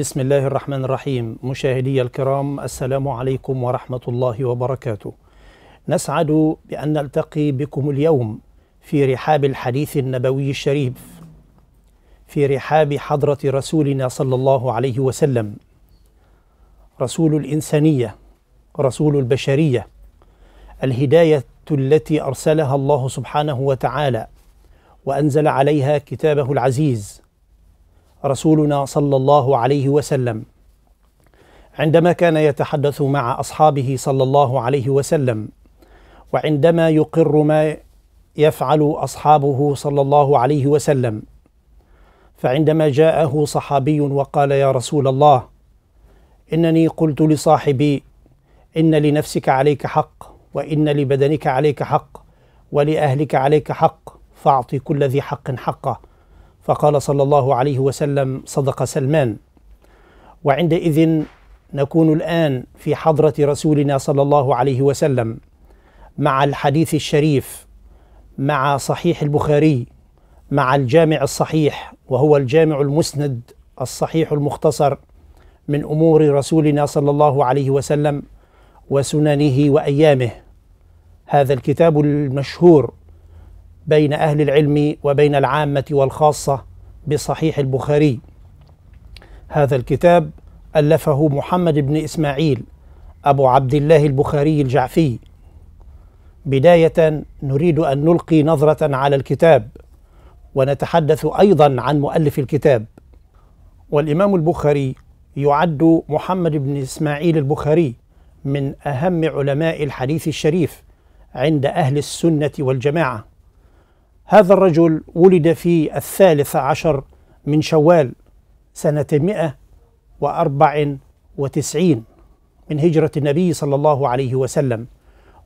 بسم الله الرحمن الرحيم مشاهدي الكرام السلام عليكم ورحمة الله وبركاته نسعد بأن نلتقي بكم اليوم في رحاب الحديث النبوي الشريف في رحاب حضرة رسولنا صلى الله عليه وسلم رسول الإنسانية رسول البشرية الهداية التي أرسلها الله سبحانه وتعالى وأنزل عليها كتابه العزيز رسولنا صلى الله عليه وسلم عندما كان يتحدث مع اصحابه صلى الله عليه وسلم وعندما يقر ما يفعل اصحابه صلى الله عليه وسلم فعندما جاءه صحابي وقال يا رسول الله انني قلت لصاحبي ان لنفسك عليك حق وان لبدنك عليك حق ولاهلك عليك حق فاعط كل ذي حق حقه فقال صلى الله عليه وسلم صدق سلمان وعندئذ نكون الان في حضره رسولنا صلى الله عليه وسلم مع الحديث الشريف مع صحيح البخاري مع الجامع الصحيح وهو الجامع المسند الصحيح المختصر من امور رسولنا صلى الله عليه وسلم وسننه وايامه هذا الكتاب المشهور بين أهل العلم وبين العامة والخاصة بصحيح البخاري هذا الكتاب ألفه محمد بن إسماعيل أبو عبد الله البخاري الجعفي بداية نريد أن نلقي نظرة على الكتاب ونتحدث أيضا عن مؤلف الكتاب والإمام البخاري يعد محمد بن إسماعيل البخاري من أهم علماء الحديث الشريف عند أهل السنة والجماعة هذا الرجل ولد في الثالث عشر من شوال سنة 194 من هجرة النبي صلى الله عليه وسلم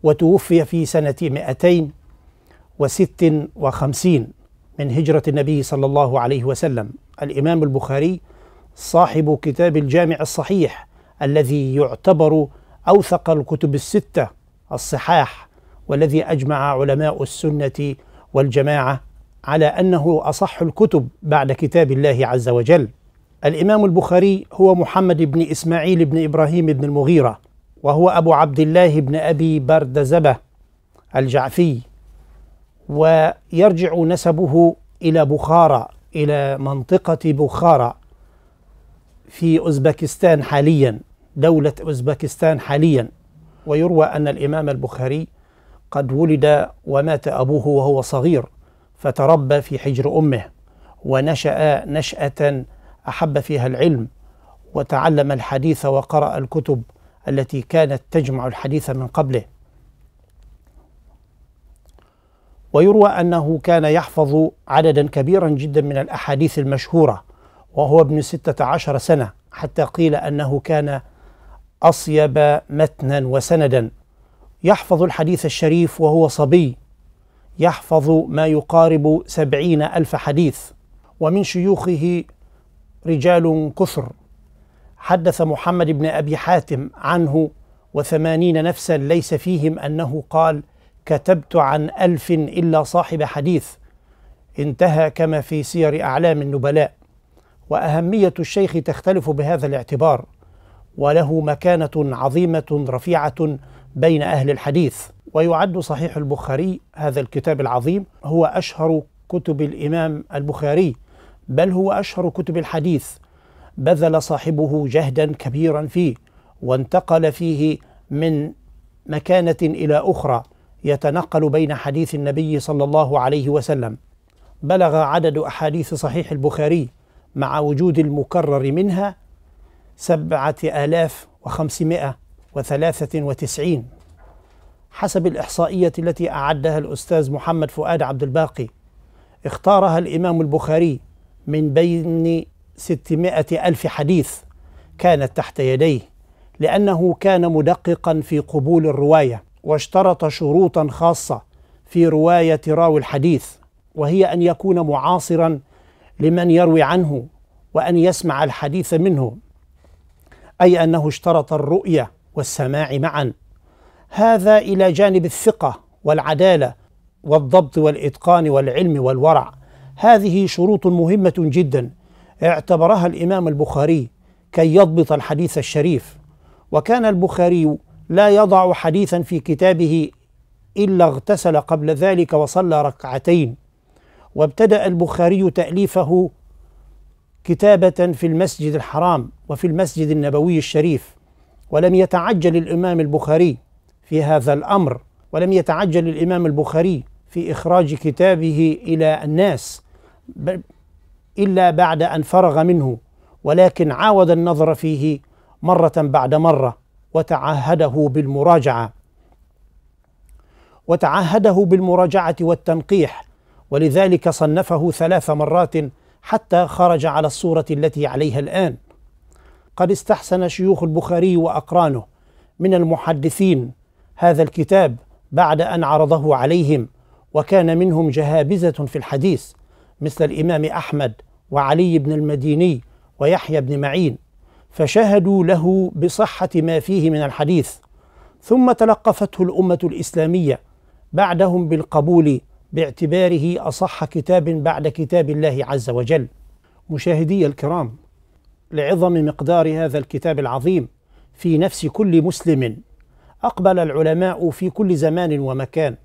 وتوفي في سنة 256 من هجرة النبي صلى الله عليه وسلم الإمام البخاري صاحب كتاب الجامع الصحيح الذي يعتبر أوثق الكتب الستة الصحاح والذي أجمع علماء السنة والجماعة على أنه أصح الكتب بعد كتاب الله عز وجل الإمام البخاري هو محمد بن إسماعيل بن إبراهيم بن المغيرة وهو أبو عبد الله بن أبي بردزبة الجعفي ويرجع نسبه إلى بخارى إلى منطقة بخارى في أوزبكستان حاليا دولة أوزبكستان حاليا ويروى أن الإمام البخاري قد ولد ومات أبوه وهو صغير فتربى في حجر أمه ونشأ نشأة أحب فيها العلم وتعلم الحديث وقرأ الكتب التي كانت تجمع الحديث من قبله ويروى أنه كان يحفظ عددا كبيرا جدا من الأحاديث المشهورة وهو ابن ستة عشر سنة حتى قيل أنه كان أصيب متنا وسندا يحفظ الحديث الشريف وهو صبي يحفظ ما يقارب سبعين ألف حديث ومن شيوخه رجال كثر حدث محمد بن أبي حاتم عنه وثمانين نفسا ليس فيهم أنه قال كتبت عن ألف إلا صاحب حديث انتهى كما في سير أعلام النبلاء وأهمية الشيخ تختلف بهذا الاعتبار وله مكانة عظيمة رفيعة بين أهل الحديث ويعد صحيح البخاري هذا الكتاب العظيم هو أشهر كتب الإمام البخاري بل هو أشهر كتب الحديث بذل صاحبه جهدا كبيرا فيه وانتقل فيه من مكانة إلى أخرى يتنقل بين حديث النبي صلى الله عليه وسلم بلغ عدد أحاديث صحيح البخاري مع وجود المكرر منها سبعة آلاف وخمسمائة وثلاثة وتسعين حسب الإحصائية التي أعدها الأستاذ محمد فؤاد عبد الباقي اختارها الإمام البخاري من بين ستمائة ألف حديث كانت تحت يديه لأنه كان مدققا في قبول الرواية واشترط شروطا خاصة في رواية راوي الحديث وهي أن يكون معاصرا لمن يروي عنه وأن يسمع الحديث منه أي أنه اشترط الرؤية والسماع معا هذا الى جانب الثقه والعداله والضبط والاتقان والعلم والورع هذه شروط مهمه جدا اعتبرها الامام البخاري كي يضبط الحديث الشريف وكان البخاري لا يضع حديثا في كتابه الا اغتسل قبل ذلك وصلى ركعتين وابتدا البخاري تاليفه كتابه في المسجد الحرام وفي المسجد النبوي الشريف ولم يتعجل الإمام البخاري في هذا الأمر ولم يتعجل الإمام البخاري في إخراج كتابه إلى الناس إلا بعد أن فرغ منه ولكن عاود النظر فيه مرة بعد مرة وتعهده بالمراجعة وتعهده بالمراجعة والتنقيح ولذلك صنفه ثلاث مرات حتى خرج على الصورة التي عليها الآن قد استحسن شيوخ البخاري واقرانه من المحدثين هذا الكتاب بعد ان عرضه عليهم وكان منهم جهابزه في الحديث مثل الامام احمد وعلي بن المديني ويحيى بن معين فشهدوا له بصحه ما فيه من الحديث ثم تلقفته الامه الاسلاميه بعدهم بالقبول باعتباره اصح كتاب بعد كتاب الله عز وجل مشاهدي الكرام لعظم مقدار هذا الكتاب العظيم في نفس كل مسلم اقبل العلماء في كل زمان ومكان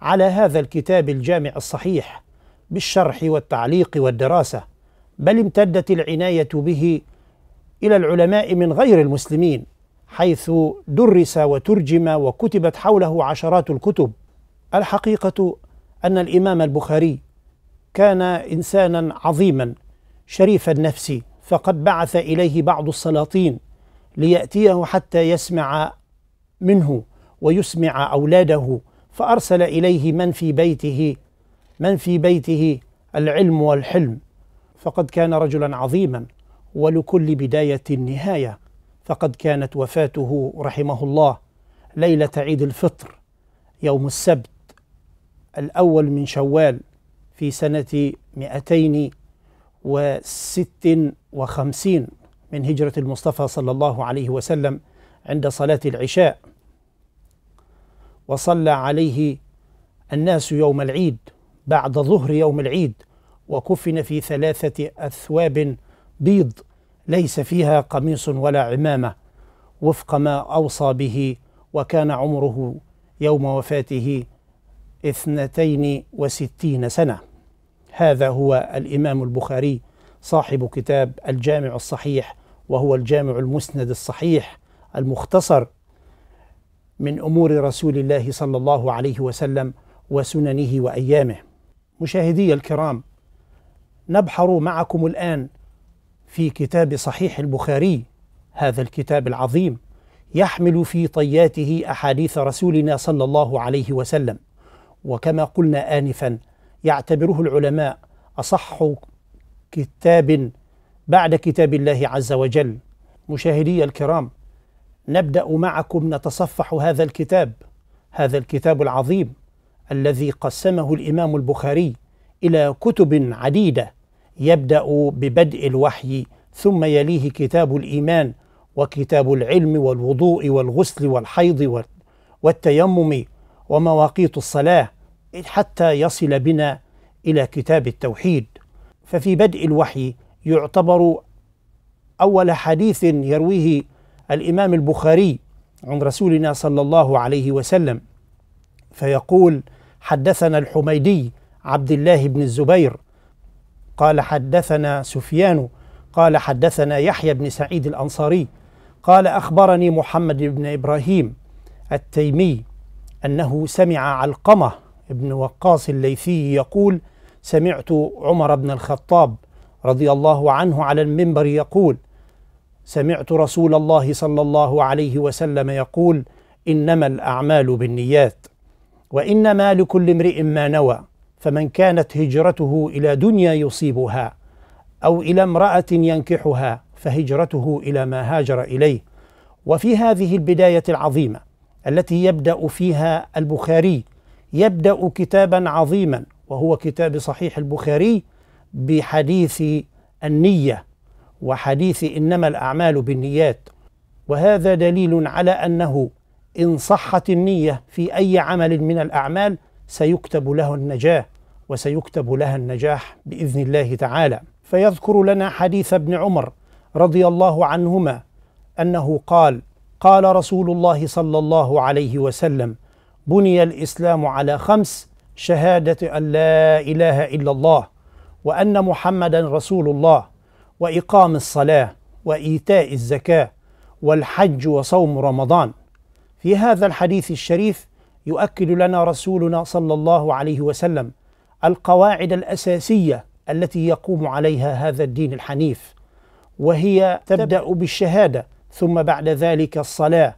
على هذا الكتاب الجامع الصحيح بالشرح والتعليق والدراسه بل امتدت العنايه به الى العلماء من غير المسلمين حيث درس وترجم وكتبت حوله عشرات الكتب الحقيقه ان الامام البخاري كان انسانا عظيما شريف النفس فقد بعث اليه بعض السلاطين لياتيه حتى يسمع منه ويسمع اولاده فارسل اليه من في بيته من في بيته العلم والحلم فقد كان رجلا عظيما ولكل بدايه نهايه فقد كانت وفاته رحمه الله ليله عيد الفطر يوم السبت الاول من شوال في سنه 200 وست وخمسين من هجرة المصطفى صلى الله عليه وسلم عند صلاة العشاء وصلى عليه الناس يوم العيد بعد ظهر يوم العيد وكفن في ثلاثة أثواب بيض ليس فيها قميص ولا عمامة وفق ما أوصى به وكان عمره يوم وفاته اثنتين وستين سنة هذا هو الإمام البخاري صاحب كتاب الجامع الصحيح وهو الجامع المسند الصحيح المختصر من امور رسول الله صلى الله عليه وسلم وسننه وايامه. مشاهدي الكرام نبحر معكم الان في كتاب صحيح البخاري هذا الكتاب العظيم يحمل في طياته احاديث رسولنا صلى الله عليه وسلم وكما قلنا انفا يعتبره العلماء أصح كتاب بعد كتاب الله عز وجل مشاهدي الكرام نبدأ معكم نتصفح هذا الكتاب هذا الكتاب العظيم الذي قسمه الإمام البخاري إلى كتب عديدة يبدأ ببدء الوحي ثم يليه كتاب الإيمان وكتاب العلم والوضوء والغسل والحيض والتيمم ومواقيت الصلاة حتى يصل بنا الى كتاب التوحيد ففي بدء الوحي يعتبر اول حديث يرويه الامام البخاري عن رسولنا صلى الله عليه وسلم فيقول حدثنا الحميدي عبد الله بن الزبير قال حدثنا سفيان قال حدثنا يحيى بن سعيد الانصاري قال اخبرني محمد بن ابراهيم التيمي انه سمع علقمه بن وقاص الليثي يقول سمعت عمر بن الخطاب رضي الله عنه على المنبر يقول سمعت رسول الله صلى الله عليه وسلم يقول انما الاعمال بالنيات وانما لكل امرئ ما نوى فمن كانت هجرته الى دنيا يصيبها او الى امراه ينكحها فهجرته الى ما هاجر اليه وفي هذه البدايه العظيمه التي يبدا فيها البخاري يبدأ كتابا عظيما وهو كتاب صحيح البخاري بحديث النية وحديث إنما الأعمال بالنيات وهذا دليل على أنه إن صحت النية في أي عمل من الأعمال سيكتب له النجاة وسيكتب لها النجاح بإذن الله تعالى فيذكر لنا حديث ابن عمر رضي الله عنهما أنه قال قال رسول الله صلى الله عليه وسلم بني الاسلام على خمس شهاده ان لا اله الا الله وان محمدا رسول الله واقام الصلاه وايتاء الزكاه والحج وصوم رمضان في هذا الحديث الشريف يؤكد لنا رسولنا صلى الله عليه وسلم القواعد الاساسيه التي يقوم عليها هذا الدين الحنيف وهي تبدا بالشهاده ثم بعد ذلك الصلاه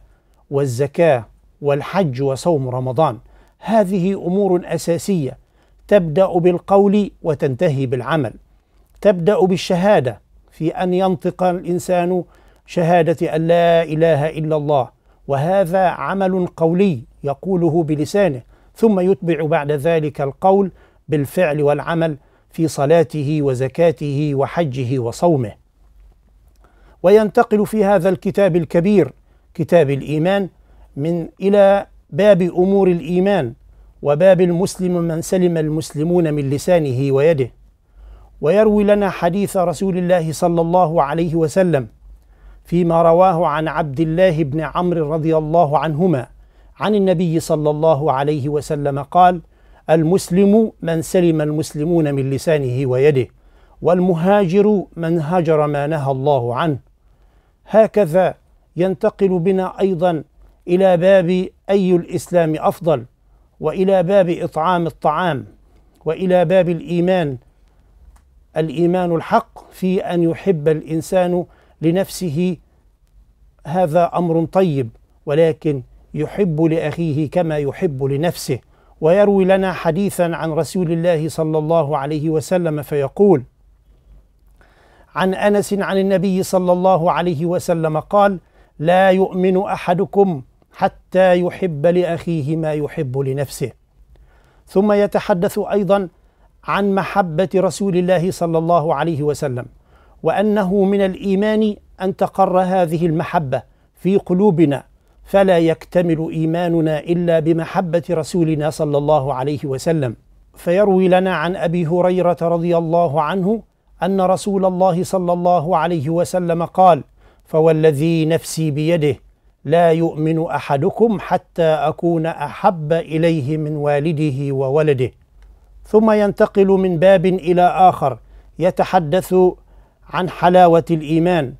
والزكاه والحج وصوم رمضان هذه امور اساسيه تبدا بالقول وتنتهي بالعمل تبدا بالشهاده في ان ينطق الانسان شهاده ان لا اله الا الله وهذا عمل قولي يقوله بلسانه ثم يتبع بعد ذلك القول بالفعل والعمل في صلاته وزكاته وحجه وصومه وينتقل في هذا الكتاب الكبير كتاب الايمان من إلى باب أمور الإيمان وباب المسلم من سلم المسلمون من لسانه ويده ويروي لنا حديث رسول الله صلى الله عليه وسلم فيما رواه عن عبد الله بن عمرو رضي الله عنهما عن النبي صلى الله عليه وسلم قال المسلم من سلم المسلمون من لسانه ويده والمهاجر من هاجر ما نهى الله عنه هكذا ينتقل بنا ايضا إلى باب أي الإسلام أفضل وإلى باب إطعام الطعام وإلى باب الإيمان الإيمان الحق في أن يحب الإنسان لنفسه هذا أمر طيب ولكن يحب لأخيه كما يحب لنفسه ويروي لنا حديثا عن رسول الله صلى الله عليه وسلم فيقول عن انس عن النبي صلى الله عليه وسلم قال لا يؤمن احدكم حتى يحب لاخيه ما يحب لنفسه ثم يتحدث ايضا عن محبه رسول الله صلى الله عليه وسلم وانه من الايمان ان تقر هذه المحبه في قلوبنا فلا يكتمل ايماننا الا بمحبه رسولنا صلى الله عليه وسلم فيروي لنا عن ابي هريره رضي الله عنه ان رسول الله صلى الله عليه وسلم قال فوالذي نفسي بيده لا يؤمن احدكم حتى اكون احب اليه من والده وولده ثم ينتقل من باب الى اخر يتحدث عن حلاوه الايمان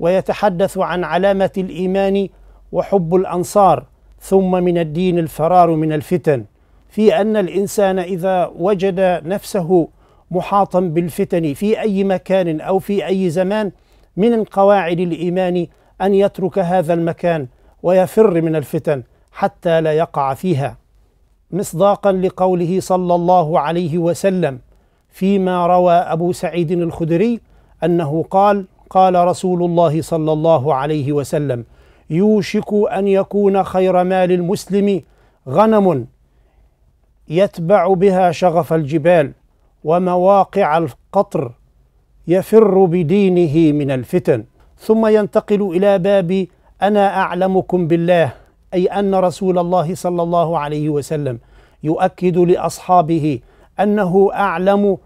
ويتحدث عن علامه الايمان وحب الانصار ثم من الدين الفرار من الفتن في ان الانسان اذا وجد نفسه محاطا بالفتن في اي مكان او في اي زمان من قواعد الايمان أن يترك هذا المكان ويفر من الفتن حتى لا يقع فيها مصداقا لقوله صلى الله عليه وسلم فيما روى أبو سعيد الخدري أنه قال قال رسول الله صلى الله عليه وسلم يوشك أن يكون خير مال المسلم غنم يتبع بها شغف الجبال ومواقع القطر يفر بدينه من الفتن ثم ينتقل الى باب انا اعلمكم بالله اي ان رسول الله صلى الله عليه وسلم يؤكد لاصحابه انه اعلم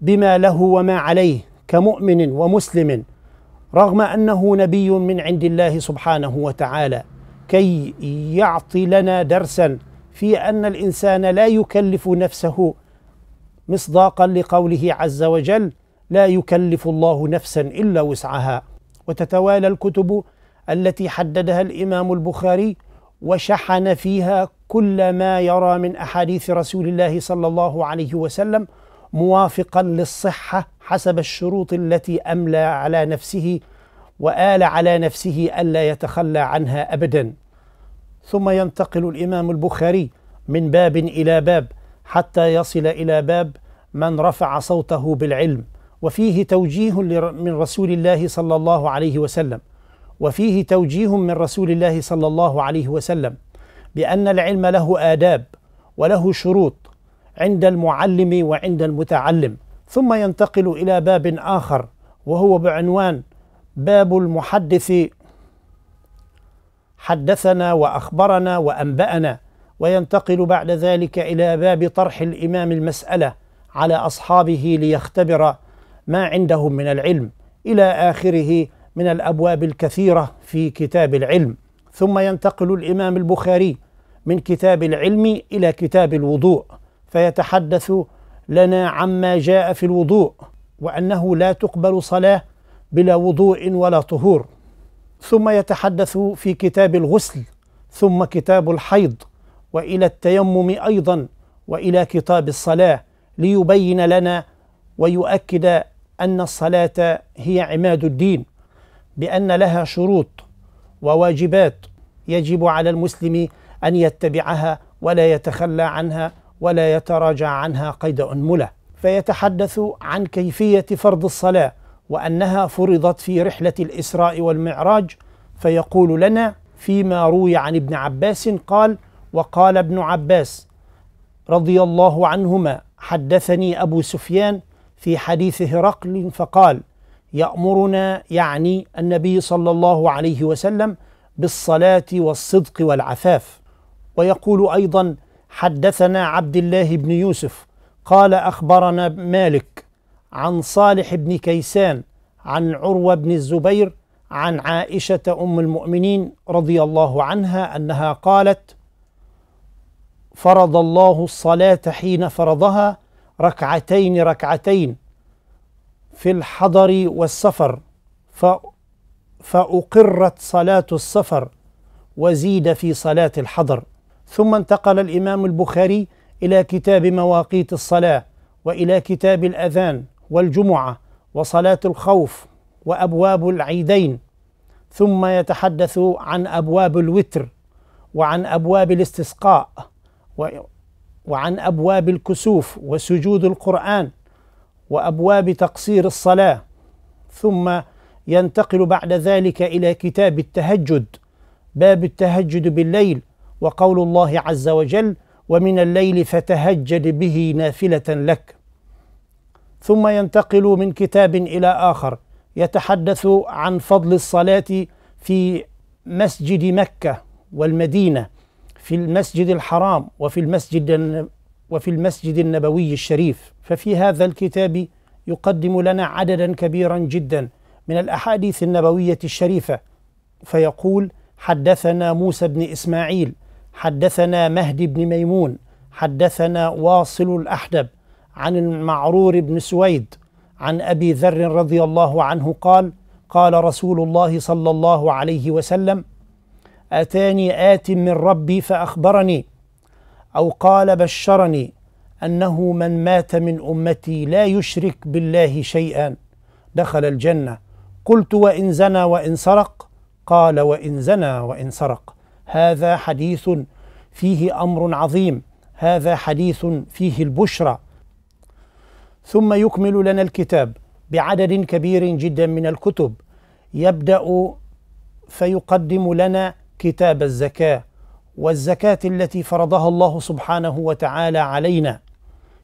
بما له وما عليه كمؤمن ومسلم رغم انه نبي من عند الله سبحانه وتعالى كي يعطي لنا درسا في ان الانسان لا يكلف نفسه مصداقا لقوله عز وجل لا يكلف الله نفسا الا وسعها وتتوالى الكتب التي حددها الامام البخاري وشحن فيها كل ما يرى من احاديث رسول الله صلى الله عليه وسلم موافقا للصحه حسب الشروط التي املى على نفسه وآل على نفسه ألا يتخلى عنها أبدا ثم ينتقل الإمام البخاري من باب إلى باب حتى يصل إلى باب من رفع صوته بالعلم وفيه توجيه من رسول الله صلى الله عليه وسلم وفيه توجيه من رسول الله صلى الله عليه وسلم بأن العلم له آداب وله شروط عند المعلم وعند المتعلم ثم ينتقل إلى باب آخر وهو بعنوان باب المحدث حدثنا وأخبرنا وأنبأنا وينتقل بعد ذلك إلى باب طرح الإمام المسألة على أصحابه ليختبر ما عندهم من العلم الى اخره من الابواب الكثيره في كتاب العلم ثم ينتقل الامام البخاري من كتاب العلم الى كتاب الوضوء فيتحدث لنا عما جاء في الوضوء وانه لا تقبل صلاه بلا وضوء ولا طهور ثم يتحدث في كتاب الغسل ثم كتاب الحيض والى التيمم ايضا والى كتاب الصلاه ليبين لنا ويؤكد أن الصلاة هي عماد الدين بأن لها شروط وواجبات يجب على المسلم أن يتبعها ولا يتخلى عنها ولا يتراجع عنها قيد أنملة فيتحدث عن كيفية فرض الصلاة وأنها فرضت في رحلة الإسراء والمعراج فيقول لنا فيما روي عن ابن عباس قال وقال ابن عباس رضي الله عنهما حدثني أبو سفيان في حديث هرقل فقال يأمرنا يعني النبي صلى الله عليه وسلم بالصلاة والصدق والعفاف ويقول أيضا حدثنا عبد الله بن يوسف قال أخبرنا مالك عن صالح بن كيسان عن عروة بن الزبير عن عائشة أم المؤمنين رضي الله عنها أنها قالت فرض الله الصلاة حين فرضها ركعتين ركعتين في الحضر والسفر فأقرت صلاة السفر وزيد في صلاة الحضر ثم انتقل الإمام البخاري إلى كتاب مواقيت الصلاة وإلى كتاب الأذان والجمعة وصلاة الخوف وأبواب العيدين ثم يتحدث عن أبواب الوتر وعن أبواب الاستسقاء وعن ابواب الكسوف وسجود القران وابواب تقصير الصلاه ثم ينتقل بعد ذلك الى كتاب التهجد باب التهجد بالليل وقول الله عز وجل ومن الليل فتهجد به نافله لك ثم ينتقل من كتاب الى اخر يتحدث عن فضل الصلاه في مسجد مكه والمدينه في المسجد الحرام وفي المسجد وفي المسجد النبوي الشريف ففي هذا الكتاب يقدم لنا عددا كبيرا جدا من الاحاديث النبويه الشريفه فيقول حدثنا موسى بن اسماعيل حدثنا مهدي بن ميمون حدثنا واصل الاحدب عن المعرور بن سويد عن ابي ذر رضي الله عنه قال قال رسول الله صلى الله عليه وسلم اتاني ات من ربي فاخبرني او قال بشرني انه من مات من امتي لا يشرك بالله شيئا دخل الجنه قلت وان زنى وان سرق قال وان زنى وان سرق هذا حديث فيه امر عظيم هذا حديث فيه البشرى ثم يكمل لنا الكتاب بعدد كبير جدا من الكتب يبدا فيقدم لنا كتاب الزكاه والزكاه التي فرضها الله سبحانه وتعالى علينا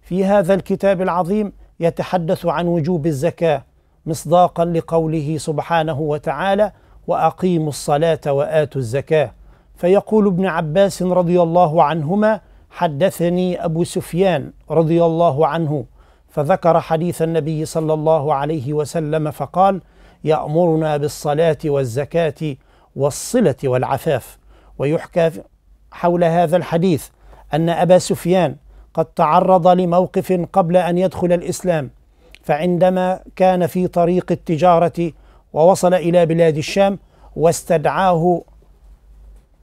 في هذا الكتاب العظيم يتحدث عن وجوب الزكاه مصداقا لقوله سبحانه وتعالى واقيموا الصلاه واتوا الزكاه فيقول ابن عباس رضي الله عنهما حدثني ابو سفيان رضي الله عنه فذكر حديث النبي صلى الله عليه وسلم فقال يامرنا بالصلاه والزكاه والصلة والعفاف ويحكى حول هذا الحديث أن أبا سفيان قد تعرض لموقف قبل أن يدخل الإسلام فعندما كان في طريق التجارة ووصل إلى بلاد الشام واستدعاه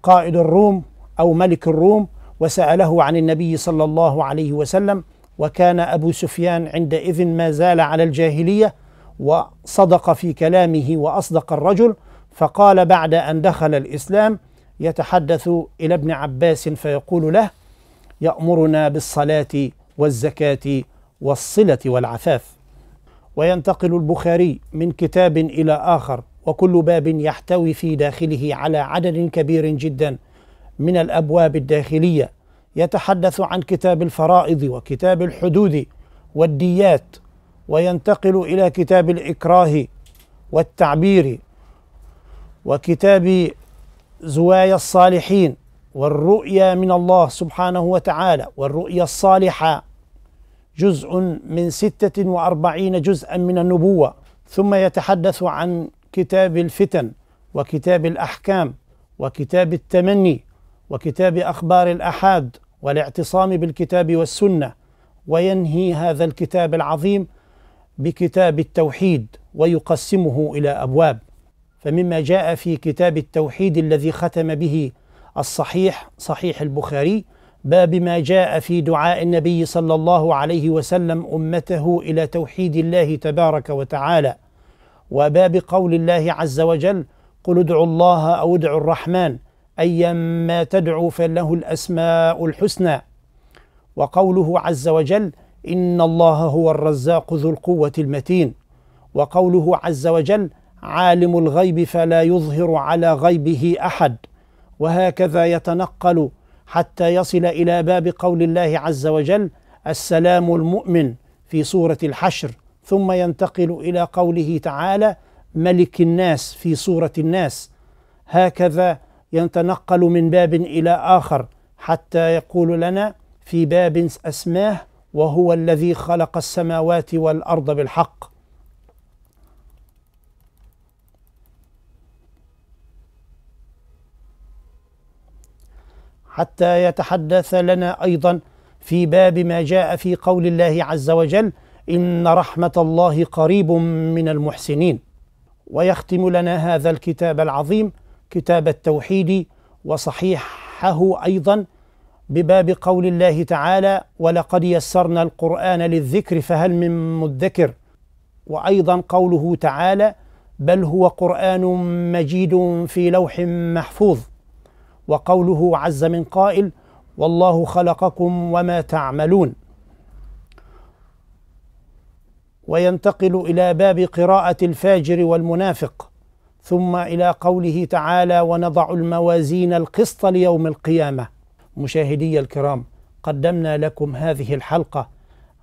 قائد الروم أو ملك الروم وسأله عن النبي صلى الله عليه وسلم وكان أبو سفيان عندئذ ما زال على الجاهلية وصدق في كلامه وأصدق الرجل فقال بعد أن دخل الإسلام يتحدث إلى ابن عباس فيقول له يأمرنا بالصلاة والزكاة والصلة والعفاف وينتقل البخاري من كتاب إلى آخر وكل باب يحتوي في داخله على عدد كبير جدا من الأبواب الداخلية يتحدث عن كتاب الفرائض وكتاب الحدود والديات وينتقل إلى كتاب الإكراه والتعبير وكتاب زوايا الصالحين والرؤيا من الله سبحانه وتعالى والرؤيا الصالحة جزء من ستة وأربعين جزءا من النبوة ثم يتحدث عن كتاب الفتن وكتاب الأحكام وكتاب التمني وكتاب أخبار الأحاد والاعتصام بالكتاب والسنة وينهي هذا الكتاب العظيم بكتاب التوحيد ويقسمه إلى أبواب فمما جاء في كتاب التوحيد الذي ختم به الصحيح صحيح البخاري باب ما جاء في دعاء النبي صلى الله عليه وسلم امته الى توحيد الله تبارك وتعالى وباب قول الله عز وجل قل ادعوا الله او ادعوا الرحمن ايما تدعوا فله الاسماء الحسنى وقوله عز وجل ان الله هو الرزاق ذو القوه المتين وقوله عز وجل عالم الغيب فلا يظهر على غيبه احد وهكذا يتنقل حتى يصل الى باب قول الله عز وجل السلام المؤمن في سوره الحشر ثم ينتقل الى قوله تعالى ملك الناس في سوره الناس هكذا يتنقل من باب الى اخر حتى يقول لنا في باب اسماه وهو الذي خلق السماوات والارض بالحق حتى يتحدث لنا ايضا في باب ما جاء في قول الله عز وجل ان رحمه الله قريب من المحسنين ويختم لنا هذا الكتاب العظيم كتاب التوحيد وصحيحه ايضا بباب قول الله تعالى ولقد يسرنا القران للذكر فهل من مدكر وايضا قوله تعالى بل هو قران مجيد في لوح محفوظ وقوله عز من قائل والله خلقكم وما تعملون وينتقل الى باب قراءه الفاجر والمنافق ثم الى قوله تعالى ونضع الموازين القسط ليوم القيامه مشاهدي الكرام قدمنا لكم هذه الحلقه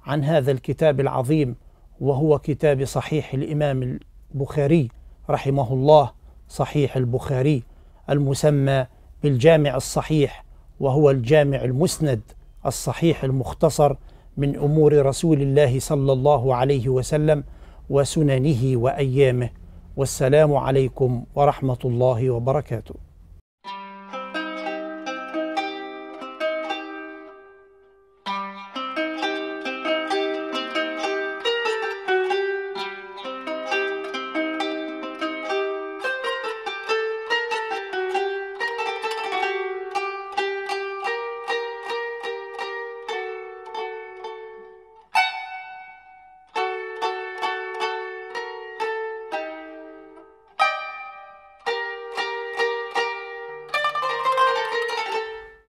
عن هذا الكتاب العظيم وهو كتاب صحيح الامام البخاري رحمه الله صحيح البخاري المسمى بالجامع الصحيح وهو الجامع المسند الصحيح المختصر من امور رسول الله صلى الله عليه وسلم وسننه وايامه والسلام عليكم ورحمه الله وبركاته